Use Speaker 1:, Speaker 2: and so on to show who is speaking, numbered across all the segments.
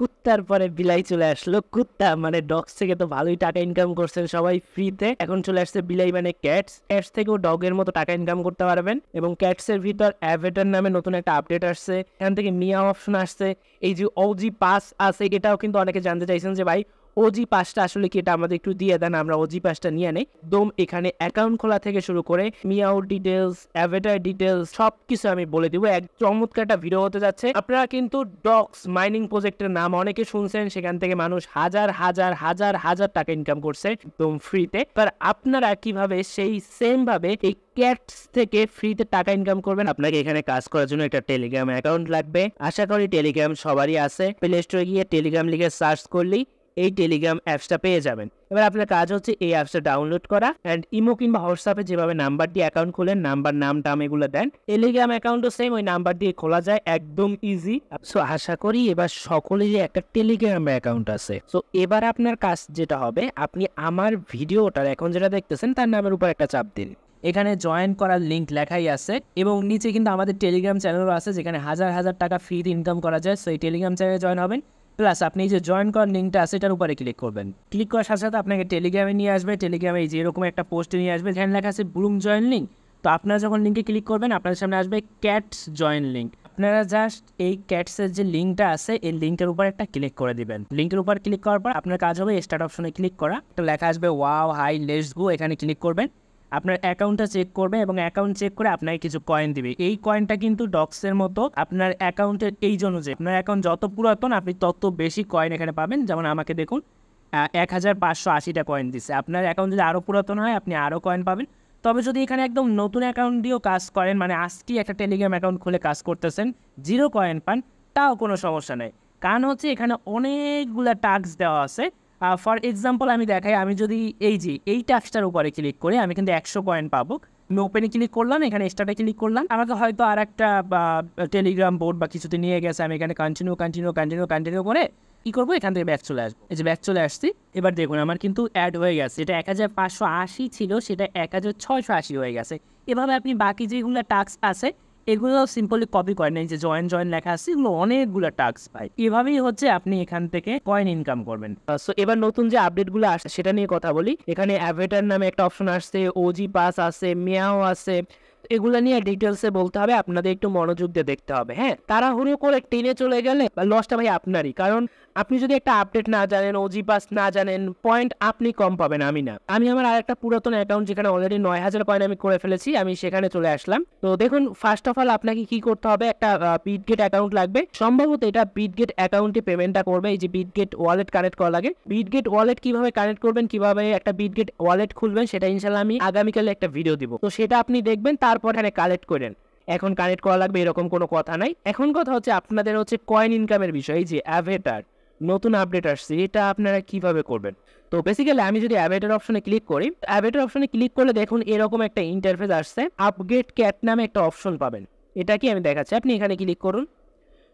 Speaker 1: কুত্তার পরে বিলাই চলে আসলো কুত্তা মানে ডগস থেকে তো ভালোই টাকা ইনকাম করছেন সবাই ফ্রিতে এখন চলে আসছে বিলাই মানে ক্যাটস ক্যাটস থেকেও ডগের মতো টাকা ইনকাম করতে পারবেন এবং ক্যাটস এর ভিতর অ্যাভেটার নামে নতুন একটা আপডেট আসছে এখান থেকে মিয়া অপশন আসছে এই যে অজি পাস আছে এটাও কিন্তু অনেকে জানতে চাইছেন যে ভাই ওজি পাসটা আসলে কি এটা আমাদের একটু দিয়ে দেন আমরা ওজি পাসটা নিয়ে নেই দম এখানে অ্যাকাউন্ট খোলা থেকে শুরু করে মিয়াউট ডিটেলস অ্যাভেটার ডিটেলস সব কিছু আমি বলে দিব এক চমৎকার একটা ভিডিও হতে যাচ্ছে আপনারা কিন্তু ডক্স মাইনিং প্রজেক্টের নাম অনেকে শুনছেন সেখান থেকে মানুষ হাজার হাজার হাজার হাজার টাকা ইনকাম করছে একদম ফ্রিতে আর আপনারা কিভাবে সেই সেম ভাবে এই ক্যাটস থেকে ফ্রিতে টাকা ইনকাম করবেন আপনাকে এখানে কাজ করার জন্য একটা টেলিগ্রাম অ্যাকাউন্ট লাগবে আশা করি টেলিগ্রাম সবারই আছে প্লে স্টোরে গিয়ে টেলিগ্রাম লিখে সার্চ করলেই এই টেলিগ্রাম অ্যাপসটা পেয়ে যাবেন এবার আপনার কাজ হচ্ছে এই অ্যাপসটা ডাউনলোড করা অ্যান্ড ইমো কিংবা হোয়াটসঅ্যাপে যেভাবে নাম্বার দিয়ে অ্যাকাউন্ট খোলেন নাম্বার নাম টাম এগুলো দেন টেলিগ্রাম অ্যাকাউন্টও সেম ওই নাম্বার দিয়ে খোলা যায় একদম ইজি সো আশা করি এবার সকলেরই একটা টেলিগ্রাম অ্যাকাউন্ট আছে সো এবার আপনার কাজ যেটা হবে আপনি আমার ভিডিওটার এখন যেটা দেখতেছেন তার নামের উপর একটা চাপ দিন এখানে জয়েন করার লিঙ্ক লেখাই আছে এবং নিচে কিন্তু আমাদের টেলিগ্রাম চ্যানেলও আছে যেখানে হাজার হাজার টাকা ফ্রিতে ইনকাম করা যায় সেই টেলিগ্রাম চ্যানেলে জয়েন হবেন প্লাস আপনি যে জয়েন করার লিঙ্কটা আছে এটার উপরে ক্লিক করবেন ক্লিক করার সাথে সাথে আপনাকে টেলিগ্রামে নিয়ে আসবে টেলিগ্রামে যে এরকম একটা পোস্টে নিয়ে আসবে যেখানে লেখা আছে ব্রুম জয়েন লিঙ্ক তো আপনারা যখন লিঙ্কে ক্লিক করবেন আপনাদের সামনে আসবে ক্যাটস জয়েন লিঙ্ক আপনারা জাস্ট এই ক্যাটসের যে লিঙ্কটা আছে এই লিঙ্কের উপর একটা ক্লিক করে দিবেন লিঙ্কের উপর ক্লিক করার পর আপনার কাজ হবে স্টার্ট অপশনে ক্লিক করা তো লেখা আসবে ওয়াও হাই লেটস গো এখানে ক্লিক করবেন আপনার অ্যাকাউন্টটা চেক করবে এবং অ্যাকাউন্ট চেক করে আপনাকে কিছু কয়েন দিবে এই কয়েনটা কিন্তু ডক্সের মতো আপনার অ্যাকাউন্টের এই জন্য যে আপনার অ্যাকাউন্ট যত পুরাতন আপনি তত বেশি কয়েন এখানে পাবেন যেমন আমাকে দেখুন এক হাজার পাঁচশো আশিটা কয়েন দিচ্ছে আপনার অ্যাকাউন্ট যদি আরও পুরাতন হয় আপনি আরও কয়েন পাবেন তবে যদি এখানে একদম নতুন অ্যাকাউন্ট দিয়েও কাজ করেন মানে আজকেই একটা টেলিগ্রাম অ্যাকাউন্ট খুলে কাজ করতেছেন জিরো কয়েন পান তাও কোনো সমস্যা নেই কারণ হচ্ছে এখানে অনেকগুলো টাস্ক দেওয়া আছে ফর এক্সাম্পল আমি দেখাই আমি যদি এই যে এই টাস্কটার উপরে ক্লিক করি আমি কিন্তু একশো পয়েন্ট পাবো ওপেনে ক্লিক করলাম এখানে এক্সট্রাটা ক্লিক করলাম আমাকে হয়তো আর একটা টেলিগ্রাম বোর্ড বা কিছুতে নিয়ে গেছে আমি এখানে কন্টিনিউ কন্টিনিউ কন্টিনিউ কন্টিনিউ করে কী করবো এখান থেকে ব্যাক চলে আসবো এই যে ব্যাক চলে আসছি এবার দেখুন আমার কিন্তু অ্যাড হয়ে গেছে এটা এক হাজার পাঁচশো আশি ছিল সেটা এক হাজার ছয়শো আশি হয়ে গেছে এভাবে আপনি বাকি যেগুলো টাস্ক আছে এগুলো সিম্পলি কপি করেন এই যে জয়েন জয়েন লেখা আছে এগুলো অনেকগুলো টাস্ক পাই এভাবেই হচ্ছে আপনি এখান থেকে কয়েন ইনকাম করবেন সো এবার নতুন যে আপডেট গুলো আসে সেটা নিয়ে কথা বলি এখানে অ্যাভেটার নামে একটা অপশন আসছে ওজি পাস আছে মিয়াও আছে এগুলো নিয়ে ডিটেলসে বলতে হবে আপনাদের একটু মনোযোগ দিয়ে দেখতে হবে হ্যাঁ তাড়াহুড়ো করে টেনে চলে গেলে লসটা ভাই আপনারই কারণ আপনি যদি একটা আপডেট না জানেন ওজি পাস না জানেন পয়েন্ট আপনি কম পাবেন আমি না আমি আমার আর একটা পুরাতন অ্যাকাউন্ট যেখানে অলরেডি নয় হাজার পয়েন্ট আমি করে ফেলেছি আমি সেখানে চলে আসলাম তো দেখুন ফার্স্ট অফ অল আপনাকে কি করতে হবে একটা বিটগেট অ্যাকাউন্ট লাগবে সম্ভবত এটা বিটগেট অ্যাকাউন্টে পেমেন্টটা করবে এই যে বিটগেট ওয়ালেট কানেক্ট করা লাগে বিটগেট ওয়ালেট কিভাবে কানেক্ট করবেন কিভাবে একটা বিটগেট ওয়ালেট খুলবেন সেটা ইনশাল্লাহ আমি আগামীকালে একটা ভিডিও দিব তো সেটা আপনি দেখবেন তারপর এখানে কালেক্ট করেন এখন কানেক্ট করা লাগবে এরকম কোনো কথা নাই এখন কথা হচ্ছে আপনাদের হচ্ছে কয়েন ইনকামের বিষয় যে অ্যাভেটার নতুন আপডেট আসছে এটা আপনারা কিভাবে করবেন তো বেসিক্যালি আমি যদি অ্যাভেটার অপশনে ক্লিক করি অ্যাভেটার অপশনে ক্লিক করলে দেখুন এরকম একটা ইন্টারফেস আসছে আপগ্রেড ক্যাট নামে একটা অপশন পাবেন এটা কি আমি দেখাচ্ছি আপনি এখানে ক্লিক করুন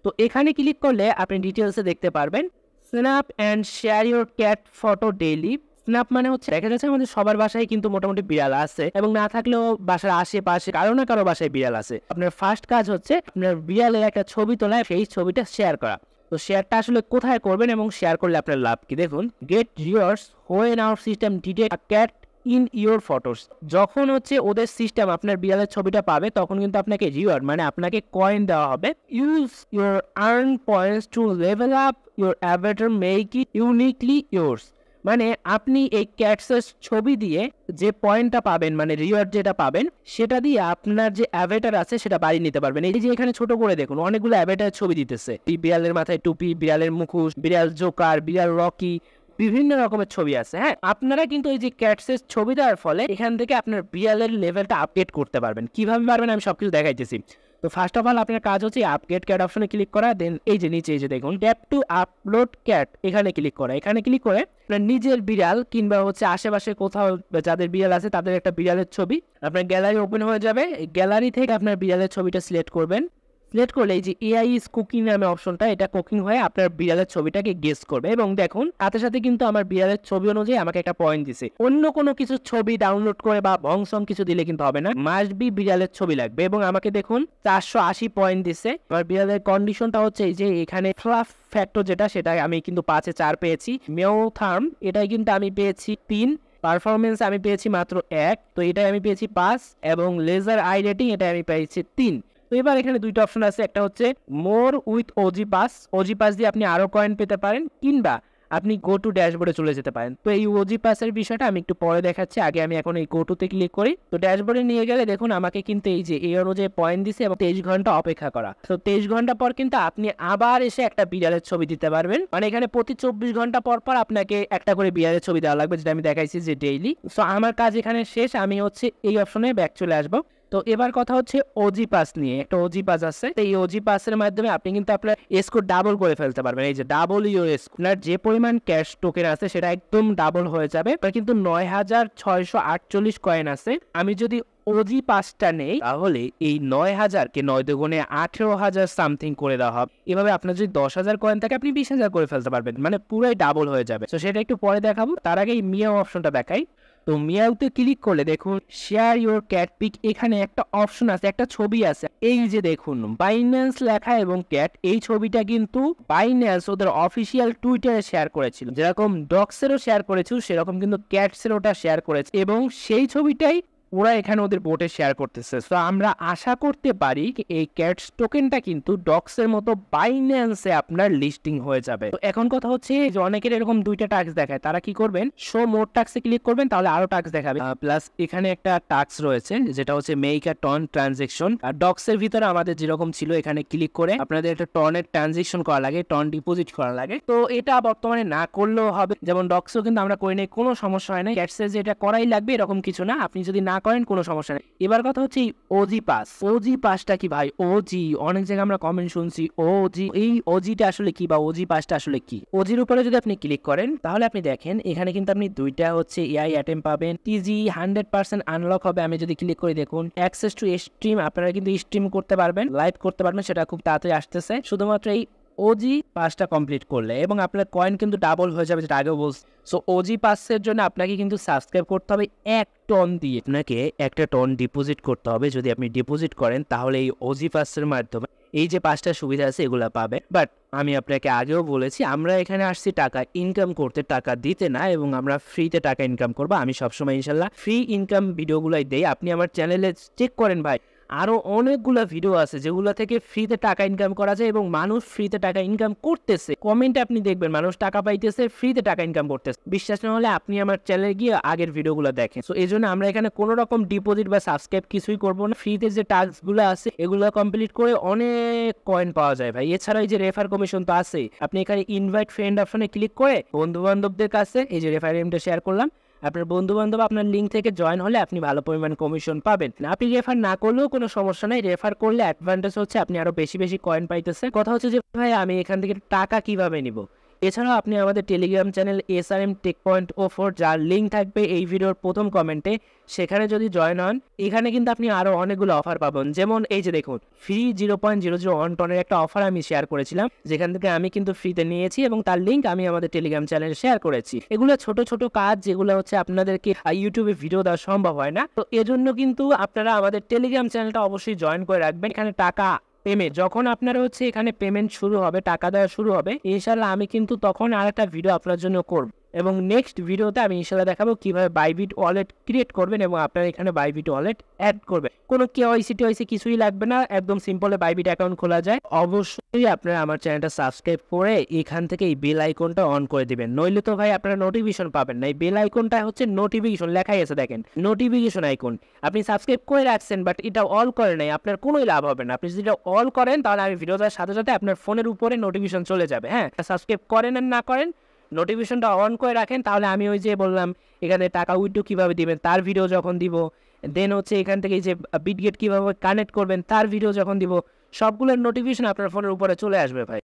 Speaker 1: তো এখানে ক্লিক করলে আপনি ডিটেলসে দেখতে পারবেন snap and share your cat photo daily snap মানে হচ্ছে দেখা যাচ্ছে আমাদের সবার বাসায় কিন্তু মোটামুটি বিড়াল আছে এবং না থাকলেও বাসার আশেপাশে কারো না কারো বাসায় বিড়াল আছে আপনার ফার্স্ট কাজ হচ্ছে আপনার বিড়ালের একটা ছবি তোলা সেই ছবিটা শেয়ার করা তো শেয়ারটা আসলে কোথায় করবেন এবং শেয়ার করলে আপনার লাভ কি দেখুন get years when our system detect cat in your photos যখন হচ্ছে ওদের সিস্টেম আপনার বিড়ালের ছবিটা পাবে তখন কিন্তু আপনাকে রিওয়ার্ড মানে আপনাকে কয়েন দেওয়া হবে use your earn points to level up your avatar make it uniquely yours মানে আপনি এই ক্যাটসের ছবি দিয়ে যে পয়েন্টটা পাবেন মানে রিওয়ার্ড যেটা পাবেন সেটা দিয়ে আপনার যে অ্যাভেটার আছে সেটা বাড়ি নিতে পারবেন এই যে এখানে ছোট করে দেখুন অনেকগুলো অ্যাভেটার ছবি দিতেছে বিড়ালের মাথায় টুপি বিড়ালের মুখোশ বিড়াল জোকার বিড়াল রকি বিভিন্ন রকমের ছবি আছে হ্যাঁ আপনারা কিন্তু এই যে ক্যাটসের ছবি দেওয়ার ফলে এখান থেকে আপনার বিড়ালের লেভেলটা আপডেট করতে পারবেন কিভাবে পারবেন আমি সবকিছু দেখাইতেছি তো ফার্স্ট অফ অল আপনার কাজ হচ্ছে আপডেট ক্যাট অপশনে ক্লিক করা দেন এই যে নিচে এই যে দেখুন ট্যাপ টু আপলোড ক্যাট এখানে ক্লিক করা এখানে ক্লিক করে আপনার নিজের বিড়াল কিংবা হচ্ছে আশেপাশে কোথাও যাদের বিড়াল আছে তাদের একটা বিড়ালের ছবি আপনার গ্যালারি ওপেন হয়ে যাবে গ্যালারি থেকে আপনার বিড়ালের ছবিটা সিলেক্ট করবেন সিলেক্ট করলে এই যে এআই ইস কুকিং নামে অপশনটা এটা কুকিং হয়ে আপনার বিড়ালের ছবিটাকে গেস করবে এবং দেখুন সাথে সাথে কিন্তু আমার বিড়ালের ছবি অনুযায়ী আমাকে একটা পয়েন্ট দিছে অন্য কোনো কিছু ছবি ডাউনলোড করে বা অংশং কিছু দিলে কিন্তু হবে না মাস্ট বি বিড়ালের ছবি লাগবে এবং আমাকে দেখুন চারশো আশি পয়েন্ট দিছে আমার বিড়ালের কন্ডিশনটা হচ্ছে যে এখানে ফ্লাফ ফ্যাক্টর যেটা সেটা আমি কিন্তু পাঁচে চার পেয়েছি মেও থার্ম এটাই কিন্তু আমি পেয়েছি তিন পারফরমেন্স আমি পেয়েছি মাত্র এক তো এটাই আমি পেয়েছি পাঁচ এবং লেজার আই রেটিং এটাই আমি পেয়েছি তিন তো এবার এখানে দুইটা অপশন আছে একটা হচ্ছে more with OG pass OG pass দিয়ে আপনি আরও কয়েন পেতে পারেন কিংবা আপনি গো টু ড্যাশবোর্ডে চলে যেতে পারেন তো এই ওজি পাসের বিষয়টা আমি একটু পরে দেখাচ্ছি আগে আমি এখন এই গো টুতে ক্লিক করি তো ড্যাশবোর্ডে নিয়ে গেলে দেখুন আমাকে কিন্তু এই যে এই অনুযায়ী পয়েন্ট দিছে এবং তেইশ ঘন্টা অপেক্ষা করা তো তেইশ ঘন্টা পর কিন্তু আপনি আবার এসে একটা বিড়ালের ছবি দিতে পারবেন মানে এখানে প্রতি চব্বিশ ঘন্টা পর পর আপনাকে একটা করে বিড়ালের ছবি দেওয়া লাগবে যেটা আমি দেখাইছি যে ডেইলি সো আমার কাজ এখানে শেষ আমি হচ্ছে এই অপশনে ব্যাক চলে আসবো তো এবার কথা হচ্ছে ওজি পাস নিয়ে একটা ওজি পাস আছে এই ওজি পাসের মাধ্যমে আপনি কিন্তু আপনার স্কোর ডাবল করে ফেলতে পারবেন এই যে ডাবল ইউর আপনার যে পরিমাণ ক্যাশ টোকেন আছে সেটা একদম ডাবল হয়ে যাবে কিন্তু নয় হাজার ছয়শো আটচল্লিশ কয়েন আছে আমি যদি ওজি পাসটা নেই তাহলে এই নয় হাজারকে নয় দুগুণে আঠেরো হাজার সামথিং করে দেওয়া হবে এভাবে আপনার যদি দশ হাজার কয়েন থাকে আপনি বিশ হাজার করে ফেলতে পারবেন মানে পুরাই ডাবল হয়ে যাবে তো সেটা একটু পরে দেখাবো তার আগে এই মিয়াও অপশনটা দেখাই তো মিয়াউতে ক্লিক করলে দেখুন শেয়ার ইউর ক্যাট পিক এখানে একটা অপশন আছে একটা ছবি আছে এই যে দেখুন বাইন্যান্স লেখা এবং ক্যাট এই ছবিটা কিন্তু বাইন্যান্স ওদের অফিসিয়াল টুইটারে শেয়ার করেছিল যেরকম ডক্সেরও শেয়ার করেছিল সেরকম কিন্তু ক্যাটসের ওটা শেয়ার করেছে এবং সেই ছবিটাই ওরা এখানে ওদের বোটে শেয়ার করতেছে সো আমরা আশা করতে পারি এই ক্যাটস টোকেনটা কিন্তু ডক্সের মতো বাইন্যান্সে আপনার লিস্টিং হয়ে যাবে তো এখন কথা হচ্ছে যে অনেকের এরকম দুইটা টাক্স দেখায় তারা কি করবেন শো মোর টাক্সে ক্লিক করবেন তাহলে আরো টাক্স দেখাবে প্লাস এখানে একটা টাক্স রয়েছে যেটা হচ্ছে মেক আ টন ট্রানজেকশন আর ডক্সের ভিতরে আমাদের যেরকম ছিল এখানে ক্লিক করে আপনাদের একটা টনের ট্রানজেকশন করা লাগে টন ডিপোজিট করা লাগে তো এটা বর্তমানে না করলেও হবে যেমন ডক্সও কিন্তু আমরা করি নাই কোনো সমস্যা হয় না ক্যাটসের যে এটা করাই লাগবে এরকম কিছু না আপনি যদি না না করেন কোনো সমস্যা নেই এবার কথা হচ্ছে এই ওজি পাস ওজি পাসটা কি ভাই ওজি অনেক জায়গায় আমরা কমেন্ট শুনছি ওজি এই ওজিটা আসলে কি বা ওজি পাসটা আসলে কি ওজির উপরে যদি আপনি ক্লিক করেন তাহলে আপনি দেখেন এখানে কিন্তু আপনি দুইটা হচ্ছে এআই অ্যাটেম্প পাবেন টিজি হান্ড্রেড পার্সেন্ট আনলক হবে আমি যদি ক্লিক করে দেখুন অ্যাক্সেস টু স্ট্রিম আপনারা কিন্তু স্ট্রিম করতে পারবেন লাইভ করতে পারবেন সেটা খুব তাড়াতাড়ি আসতেছে শুধুমাত্র এই ওজি পাসটা কমপ্লিট করলে এবং আপনার কয়েন কিন্তু ডাবল হয়ে যাবে যেটা আগেও বলছি সো ওজি পাসের জন্য আপনাকে কিন্তু সাবস্ক্রাইব করতে হবে এক টন দিয়ে আপনাকে একটা টন ডিপোজিট করতে হবে যদি আপনি ডিপোজিট করেন তাহলে এই ওজি পাসের মাধ্যমে এই যে পাঁচটা সুবিধা আছে এগুলো পাবে বাট আমি আপনাকে আগেও বলেছি আমরা এখানে আসছি টাকা ইনকাম করতে টাকা দিতে না এবং আমরা ফ্রিতে টাকা ইনকাম করবো আমি সবসময় ইনশাল্লাহ ফ্রি ইনকাম ভিডিওগুলোই দেই আপনি আমার চ্যানেলে চেক করেন ভাই আরও অনেকগুলো ভিডিও আছে যেগুলো থেকে ফ্রিতে টাকা ইনকাম করা যায় এবং মানুষ ফ্রিতে টাকা ইনকাম করতেছে কমেন্টে আপনি দেখবেন মানুষ টাকা পাইতেছে ফ্রিতে টাকা ইনকাম করতেছে বিশ্বাস না হলে আপনি আমার চ্যানেলে গিয়ে আগের ভিডিওগুলো দেখেন সো এই জন্য আমরা এখানে কোনো রকম ডিপোজিট বা সাবস্ক্রাইব কিছুই করবো না ফ্রিতে যে টাস্কগুলো আছে এগুলো কমপ্লিট করে অনেক কয়েন পাওয়া যায় ভাই এছাড়া এই যে রেফার কমিশন তো আছে আপনি এখানে ইনভাইট ফ্রেন্ড অপশনে ক্লিক করে বন্ধু বান্ধবদের কাছে এই যে রেফার এমটা শেয়ার করলাম আপনার বন্ধুবান্ধব আপনার লিঙ্ক থেকে জয়েন হলে আপনি ভালো পরিমাণ কমিশন পাবেন আপনি রেফার না করলেও কোনো সমস্যা নাই রেফার করলে অ্যাডভান্টেজ হচ্ছে আপনি আরও বেশি বেশি কয়েন পাইতেছে কথা হচ্ছে যে ভাই আমি এখান থেকে টাকা কিভাবে নিব এছাড়াও আপনি আমাদের Telegram channel S R M tech point O four যার লিঙ্ক থাকবে এই ভিডিওর প্রথম কমেন্টে সেখানে যদি জয়েন হন এখানে কিন্তু আপনি আরও অনেকগুলো অফার পাবেন যেমন এই যে দেখুন free zero point zero zero one টনের একটা অফার আমি শেয়ার করেছিলাম যেখান থেকে আমি কিন্তু ফ্রিতে নিয়েছি এবং তার লিঙ্ক আমি আমাদের টেলিগ্রাম চ্যানেলে শেয়ার করেছি এগুলো ছোট ছোট কাজ যেগুলো হচ্ছে আপনাদেরকে ইউটিউবে ভিডিও দেওয়া সম্ভব হয় না তো এজন্য কিন্তু আপনারা আমাদের টেলিগ্রাম চ্যানেলটা অবশ্যই জয়েন করে রাখবেন এখানে টাকা পেমেন্ট যখন আপনারা হচ্ছে এখানে পেমেন্ট শুরু হবে টাকা দেওয়া শুরু হবে ইনশাল্লাহ আমি কিন্তু তখন আর একটা ভিডিও আপনার জন্য করবো এবং নেক্সট ভিডিওতে আমি ইনশাল্লাহ দেখাবো কীভাবে বাইবিট ওয়ালেট ক্রিয়েট করবেন এবং আপনারা এখানে বাইবিট ওয়ালেট অ্যাড করবেন কোনো কে কেওয়াইসি টিওয়াইসি কিছুই লাগবে না একদম সিম্পলে বাইবিট অ্যাকাউন্ট খোলা যায় অবশ্যই আপনারা আমার চ্যানেলটা সাবস্ক্রাইব করে এখান থেকে এই বেল আইকনটা অন করে দিবেন নইলে তো ভাই আপনারা নোটিফিকেশন পাবেন না এই বেল আইকনটা হচ্ছে নোটিফিকেশন লেখাই আছে দেখেন নোটিফিকেশন আইকন আপনি সাবস্ক্রাইব করে রাখছেন বাট এটা অল করে নাই আপনার কোনোই লাভ হবে না আপনি যদি এটা অল করেন তাহলে আমি ভিডিও সাথে সাথে আপনার ফোনের উপরে নোটিফিকেশন চলে যাবে হ্যাঁ সাবস্ক্রাইব করেন আর না করেন নোটিফিকেশনটা অন করে রাখেন তাহলে আমি ওই যে বললাম এখানে টাকা উইথড্রো কীভাবে দিবেন তার ভিডিও যখন দিব দেন হচ্ছে এখান থেকে যে বিটগেট কীভাবে কানেক্ট করবেন তার ভিডিও যখন দিব সবগুলোর নোটিফিকেশন আপনার ফোনের উপরে চলে আসবে ভাই